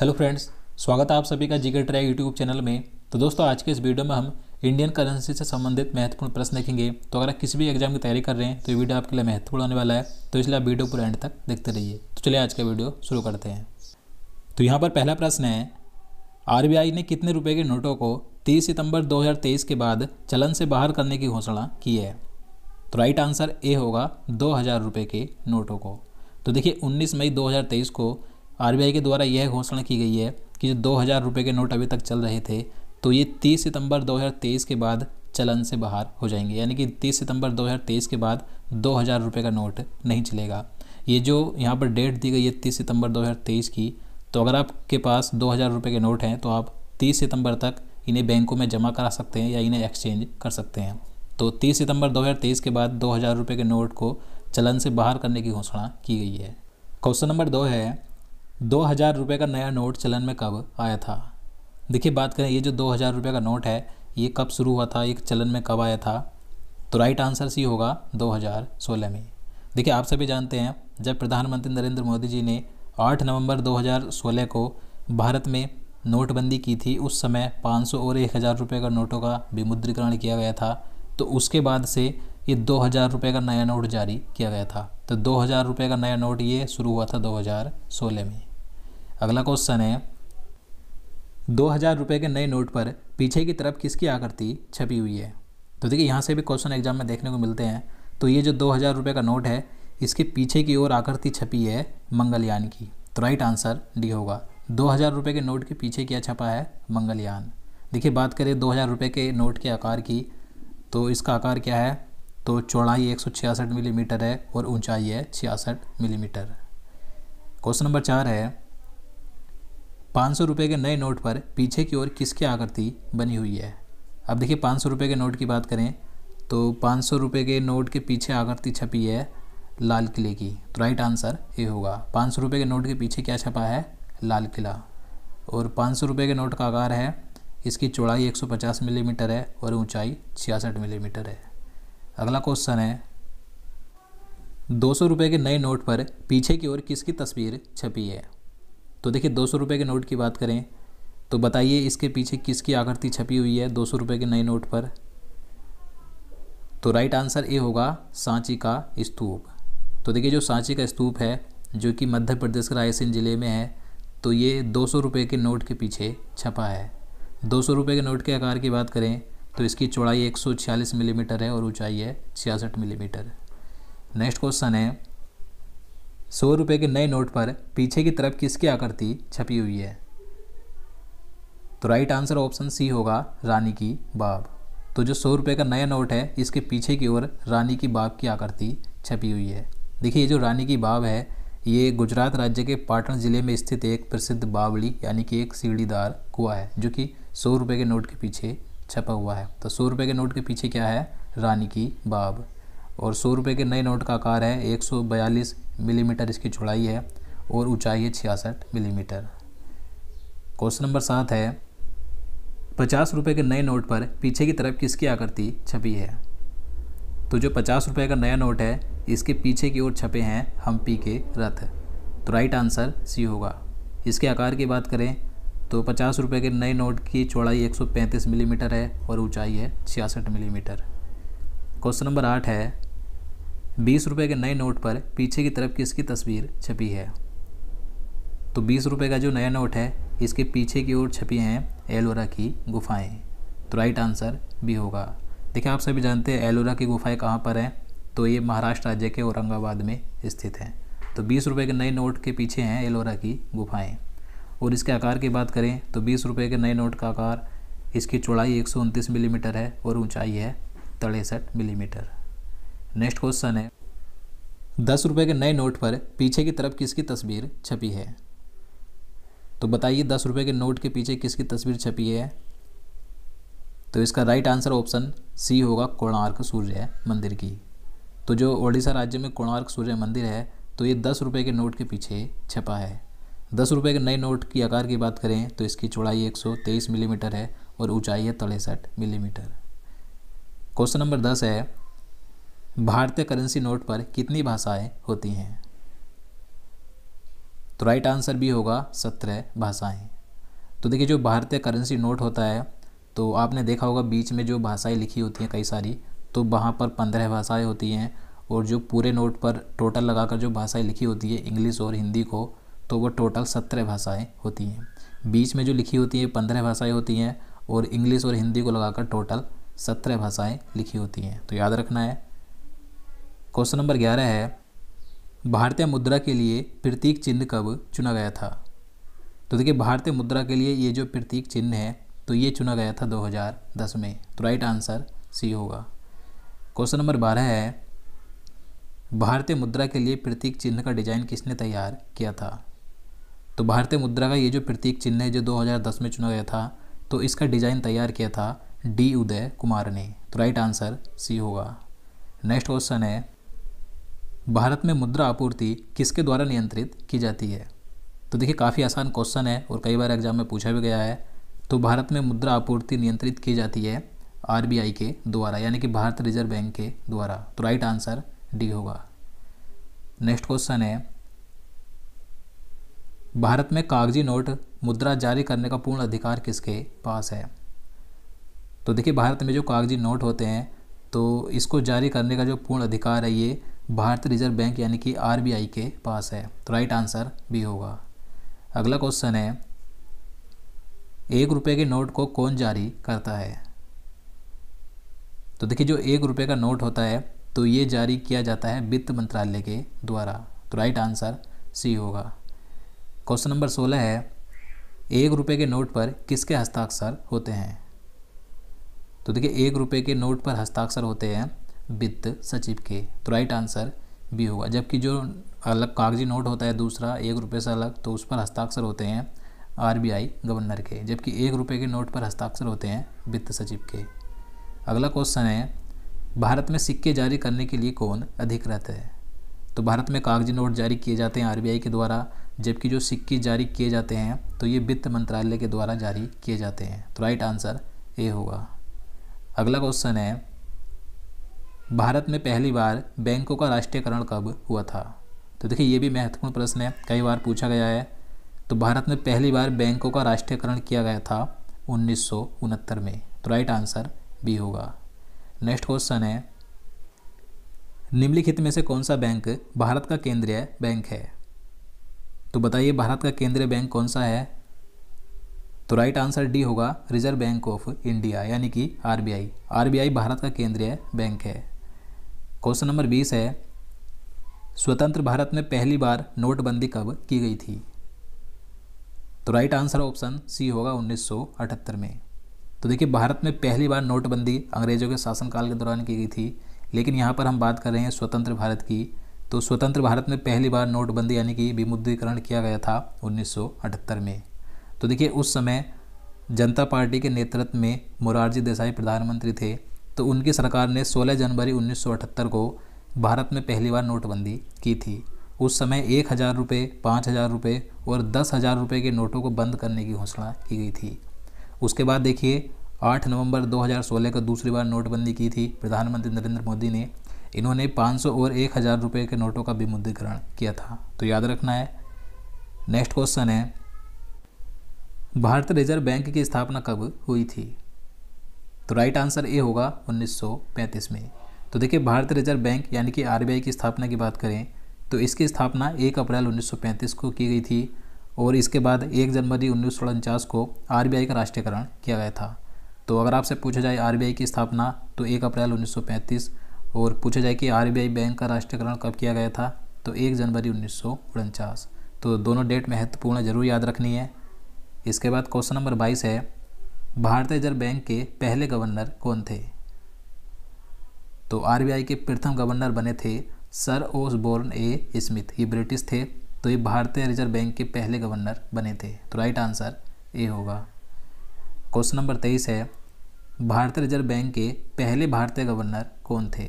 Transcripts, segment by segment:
hello friends स्वागत है आप सभी का जिगर ट्रैक यूट्यूब चैनल में तो दोस्तों आज के इस वीडियो में हम इंडियन करेंसी से संबंधित महत्वपूर्ण प्रश्न देखेंगे तो अगर आप किसी भी एग्जाम की तैयारी कर रहे हैं तो ये वीडियो आपके लिए महत्वपूर्ण होने वाला है तो इसलिए आप वीडियो पूरा एंड तक देखते रहिए तो चलिए आज का वीडियो शुरू करते हैं तो यहाँ पर पहला प्रश्न है आर ने कितने रुपये के नोटों को तीस सितंबर दो के बाद चलन से बाहर करने की घोषणा की है तो राइट आंसर ए होगा दो हज़ार रुपये के नोटों को तो देखिए 19 मई 2023 को आरबीआई के द्वारा यह घोषणा की गई है कि जो दो हज़ार रुपये के नोट अभी तक चल रहे थे तो ये तीस सितंबर 2023 के बाद चलन से बाहर हो जाएंगे यानी कि तीस सितंबर 2023 के बाद दो हज़ार रुपये का नोट नहीं चलेगा ये जो यहाँ पर डेट दी गई है तीस सितंबर दो की तो अगर आपके पास दो हज़ार रुपये के नोट हैं तो आप तीस सितंबर तक इन्हें बैंकों में जमा करा सकते हैं या इन्हें एक्सचेंज कर सकते हैं तो तीस सितंबर 2023 के बाद दो हज़ार रुपये के नोट को चलन से बाहर करने की घोषणा की गई है क्वेश्चन नंबर दो है दो हज़ार रुपये का नया नोट चलन में कब आया था देखिए बात करें ये जो दो हज़ार रुपये का नोट है ये कब शुरू हुआ था ये चलन में कब आया था तो राइट आंसर सी होगा 2016 में देखिए आप सभी जानते हैं जब प्रधानमंत्री नरेंद्र मोदी जी ने 8 नवंबर 2016 को भारत में नोटबंदी की थी उस समय 500 और एक हज़ार रुपये का नोटों का विमुद्रीकरण किया गया था तो उसके बाद से ये दो हज़ार रुपये का नया नोट जारी किया गया था तो दो हज़ार रुपये का नया नोट ये शुरू हुआ था 2016 में अगला क्वेश्चन है दो हज़ार रुपये के नए नोट पर पीछे की तरफ किसकी आकृति छपी हुई है तो देखिए यहाँ से भी क्वेश्चन एग्जाम में देखने को मिलते हैं तो ये जो दो हज़ार रुपये का नोट है इसके पीछे की ओर आकृति छपी है मंगलयान की तो राइट आंसर डी होगा दो हज़ार रुपये के नोट के पीछे क्या छपा है मंगलयान देखिए बात करें दो हज़ार रुपये के नोट के आकार की तो इसका आकार क्या है तो चौड़ाई एक सौ छियासठ मिलीमीटर है और ऊंचाई है छियासठ मिलीमीटर क्वेश्चन नंबर चार है पाँच सौ रुपये के नए नोट पर पीछे की ओर किसकी आकृति बनी हुई है अब देखिए पाँच सौ रुपये के नोट की बात करें तो पाँच सौ रुपये के नोट के पीछे आकृति छपी है लाल किले की तो राइट आंसर ये होगा पाँच सौ रुपये के नोट के पीछे क्या छपा है लाल किला और पाँच सौ रुपये के नोट का आकार है इसकी चौड़ाई 150 मिलीमीटर है और ऊँचाई छियासठ मिलीमीटर है अगला क्वेश्चन है दो सौ रुपये के नए नोट पर पीछे की ओर किसकी तस्वीर छपी है तो देखिए दो सौ रुपये के नोट की बात करें तो बताइए इसके पीछे किसकी आकृति छपी हुई है दो सौ रुपये के नए नोट पर तो राइट आंसर ए होगा सांची का स्तूप तो देखिए जो सांची का स्तूप है जो कि मध्य प्रदेश के रायसेन ज़िले में है तो ये दो सौ रुपये के नोट के पीछे छपा है दो सौ रुपये के नोट के आकार की बात करें तो इसकी चौड़ाई एक सौ छियालीस मिलीमीटर है और ऊंचाई है छियासठ मिलीमीटर नेक्स्ट क्वेश्चन है सौ रुपये के नए नोट पर पीछे की तरफ किसकी आकृति छपी हुई है तो राइट आंसर ऑप्शन सी होगा रानी की बाब तो जो सौ रुपये का नया नोट है इसके पीछे की ओर रानी की बाब की आकृति छपी हुई है देखिए ये जो रानी की बाब है ये गुजरात राज्य के पाटन ज़िले में स्थित एक प्रसिद्ध बावली यानी कि एक सीढ़ीदार कुआ है जो कि सौ रुपये के नोट के पीछे छपा हुआ है तो सौ रुपये के नोट के पीछे क्या है रानी की बाब और सौ रुपये के नए नोट का आकार है एक सौ बयालीस मिलीमीटर इसकी चौड़ाई है और ऊंचाई है छियासठ मिलीमीटर क्वेश्चन नंबर सात है पचास रुपये के नए नोट पर पीछे की तरफ किसकी आकृति छपी है तो जो पचास रुपये का नया नोट है इसके पीछे की ओर छपे हैं हम्पी के रथ तो राइट आंसर सी होगा इसके आकार की बात करें तो पचास रुपये के नए नोट की चौड़ाई 135 मिलीमीटर है और ऊंचाई है छियासठ मिलीमीटर क्वेश्चन नंबर आठ है बीस रुपये के नए नोट पर पीछे की तरफ किसकी तस्वीर छपी है तो बीस रुपये का जो नया नोट है इसके पीछे की ओर छपी हैं एलोरा की गुफाएं तो राइट आंसर भी होगा देखिए आप सभी जानते हैं एलोरा की गुफाएं कहाँ पर हैं तो ये महाराष्ट्र राज्य के औरंगाबाद में स्थित हैं तो बीस रुपये के नए नोट के पीछे हैं एलोरा की गुफाएँ और इसके आकार की बात करें तो बीस रुपये के नए नोट का आकार इसकी चौड़ाई एक मिलीमीटर है और ऊँचाई है तिरसठ मिलीमीटर नेक्स्ट क्वेश्चन है दस रुपये के नए नोट पर पीछे की तरफ किसकी तस्वीर छपी है तो बताइए दस रुपये के नोट के पीछे किसकी तस्वीर छपी है तो इसका राइट आंसर ऑप्शन सी होगा कोणार्क सूर्य मंदिर की तो जो ओडिशा राज्य में कोणार्क सूर्य मंदिर है तो ये दस रुपये के नोट के पीछे छपा है दस रुपये के नए नोट की आकार की बात करें तो इसकी चौड़ाई एक सौ तेईस मिलीमीटर है और ऊंचाई है तिरसठ मिलीमीटर क्वेश्चन नंबर दस है भारतीय करेंसी नोट पर कितनी भाषाएं होती हैं तो राइट आंसर भी होगा सत्रह भाषाएं तो देखिए जो भारतीय करेंसी नोट होता है तो आपने देखा होगा बीच में जो भाषाएं लिखी होती हैं कई सारी तो वहाँ पर पंद्रह भाषाएं होती हैं और जो पूरे नोट पर टोटल लगाकर जो भाषाएं लिखी होती है इंग्लिश और हिंदी को तो वो टोटल सत्रह भाषाएं होती हैं बीच में जो लिखी होती है पंद्रह भाषाएं होती हैं और इंग्लिश और हिंदी को लगाकर टोटल सत्रह भाषाएं लिखी होती हैं तो याद रखना है क्वेश्चन नंबर ग्यारह है भारतीय मुद्रा के लिए प्रतीक चिन्ह कब चुना गया था तो देखिए भारतीय मुद्रा के लिए ये जो प्रतीक चिन्ह है तो ये चुना गया था 2010 में तो राइट आंसर सी होगा क्वेश्चन नंबर बारह है भारतीय मुद्रा के लिए प्रतीक चिन्ह का डिजाइन किसने तैयार किया था तो भारतीय मुद्रा का ये जो प्रतीक चिन्ह है जो 2010 में चुना गया था तो इसका डिजाइन तैयार किया था डी उदय कुमार ने तो राइट आंसर सी होगा नेक्स्ट क्वेश्चन है भारत में मुद्रा आपूर्ति किसके द्वारा नियंत्रित की जाती है तो देखिए काफ़ी आसान क्वेश्चन है और कई बार एग्जाम में पूछा भी गया है तो भारत में मुद्रा आपूर्ति नियंत्रित की जाती है आर के द्वारा यानी कि भारत रिजर्व बैंक के द्वारा तो राइट आंसर डी होगा नेक्स्ट क्वेश्चन है भारत में कागजी नोट मुद्रा जारी करने का पूर्ण अधिकार किसके पास है तो देखिए भारत में जो कागजी नोट होते हैं तो इसको जारी करने का जो पूर्ण अधिकार है ये भारतीय रिजर्व बैंक यानी कि आर के पास है तो राइट आंसर भी होगा अगला क्वेश्चन है एक रुपये के नोट को कौन जारी करता है तो देखिए जो एक रुपये का नोट होता है तो ये जारी किया जाता है वित्त मंत्रालय के द्वारा तो राइट आंसर सी होगा क्वेश्चन नंबर सोलह है एक रुपये के नोट पर किसके हस्ताक्षर होते हैं तो देखिए एक रुपये के नोट पर हस्ताक्षर होते हैं वित्त सचिव के तो राइट आंसर बी होगा जबकि जो अलग कागजी नोट होता है दूसरा एक रुपये से अलग तो उस पर हस्ताक्षर होते हैं आरबीआई गवर्नर के जबकि एक रुपये के नोट पर हस्ताक्षर होते हैं वित्त सचिव के अगला क्वेश्चन है भारत में सिक्के जारी करने के लिए कौन अधिकृत है तो भारत में कागजी नोट जारी किए जाते हैं आरबीआई के द्वारा जबकि जो सिक्के जारी किए जाते हैं तो ये वित्त मंत्रालय के द्वारा जारी किए जाते हैं तो राइट आंसर ए होगा अगला क्वेश्चन है भारत में पहली बार बैंकों का राष्ट्रीयकरण कब हुआ था तो देखिए ये भी महत्वपूर्ण प्रश्न है कई बार पूछा गया है तो भारत में पहली बार बैंकों का राष्ट्रीयकरण किया गया था उन्नीस में तो राइट आंसर बी होगा नेक्स्ट क्वेश्चन है निम्नलिखित में से कौन सा बैंक भारत का केंद्रीय बैंक है तो बताइए भारत का केंद्रीय बैंक कौन सा है तो राइट आंसर डी होगा रिजर्व बैंक ऑफ इंडिया यानी कि आरबीआई आरबीआई भारत का केंद्रीय बैंक है क्वेश्चन नंबर बीस है स्वतंत्र भारत में पहली बार नोटबंदी कब की गई थी तो राइट आंसर ऑप्शन सी होगा 1978 में तो देखिए भारत में पहली बार नोटबंदी अंग्रेजों के शासनकाल के दौरान की गई थी लेकिन यहाँ पर हम बात कर रहे हैं स्वतंत्र भारत की तो स्वतंत्र भारत में पहली बार नोटबंदी यानी कि विमुद्रीकरण किया गया था 1978 में तो देखिए उस समय जनता पार्टी के नेतृत्व में मोरारजी देसाई प्रधानमंत्री थे तो उनकी सरकार ने 16 जनवरी 1978 को भारत में पहली बार नोटबंदी की थी उस समय एक हज़ार रुपये पाँच हज़ार रुपये और दस हज़ार रुपये के नोटों को बंद करने की घोषणा की गई थी उसके बाद देखिए 8 नवंबर 2016 को दूसरी बार नोटबंदी की थी प्रधानमंत्री नरेंद्र मोदी ने इन्होंने 500 और एक हज़ार रुपये के नोटों का विमुद्रीकरण किया था तो याद रखना है नेक्स्ट क्वेश्चन है भारतीय रिजर्व बैंक की स्थापना कब हुई थी तो राइट आंसर ए होगा 1935 में तो देखिए भारतीय रिजर्व बैंक यानी कि आरबीआई की स्थापना की बात करें तो इसकी स्थापना 1 अप्रैल 1935 को की गई थी और इसके बाद 1 जनवरी उन्नीस को आरबीआई का राष्ट्रीयकरण किया गया था तो अगर आपसे पूछा जाए आरबीआई की स्थापना तो 1 अप्रैल 1935 और पूछा जाए कि आरबीआई बैंक का राष्ट्रीयकरण कब किया गया था तो एक जनवरी उन्नीस तो दोनों डेट महत्वपूर्ण जरूर याद रखनी है इसके बाद क्वेश्चन नंबर बाईस है भारतीय रिजर्व बैंक के पहले गवर्नर कौन थे तो आरबीआई के प्रथम गवर्नर बने थे sir Osborne A Smith ये ब्रिटिश थे तो ये भारतीय रिजर्व बैंक के पहले गवर्नर बने थे तो राइट आंसर ए होगा क्वेश्चन नंबर तेईस है भारतीय रिजर्व बैंक के पहले भारतीय गवर्नर कौन थे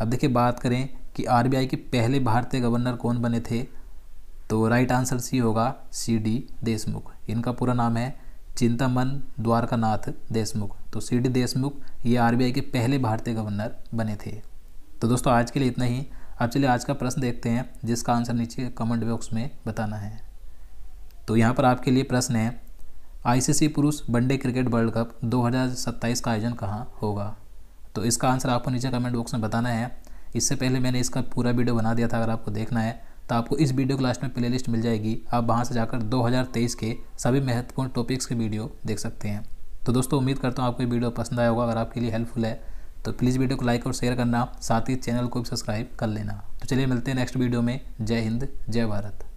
अब देखिए बात करें कि आरबीआई के पहले भारतीय गवर्नर कौन बने थे तो राइट आंसर सी होगा सी डी देशमुख इनका पूरा नाम है चिंतामन द्वारकानाथ देशमुख तो सी डी देशमुख ये आरबीआई के पहले भारतीय गवर्नर बने थे तो दोस्तों आज के लिए इतना ही अब चलिए आज का प्रश्न देखते हैं जिसका आंसर नीचे कमेंट बॉक्स में बताना है तो यहाँ पर आपके लिए प्रश्न है आईसीसी पुरुष वनडे क्रिकेट वर्ल्ड कप 2027 का आयोजन कहाँ होगा तो इसका आंसर आपको नीचे कमेंट बॉक्स में बताना है इससे पहले मैंने इसका पूरा वीडियो बना दिया था अगर आपको देखना है तो आपको इस वीडियो क्लास में प्ले मिल जाएगी आप वहाँ से जाकर दो के सभी महत्वपूर्ण टॉपिक्स के वीडियो देख सकते हैं तो दोस्तों उम्मीद करता हूँ आपको ये वीडियो पसंद आया होगा अगर आपके लिए हेल्पफुल है तो प्लीज़ वीडियो को लाइक और शेयर करना साथ ही चैनल को भी सब्सक्राइब कर लेना तो चलिए मिलते हैं नेक्स्ट वीडियो में जय हिंद जय भारत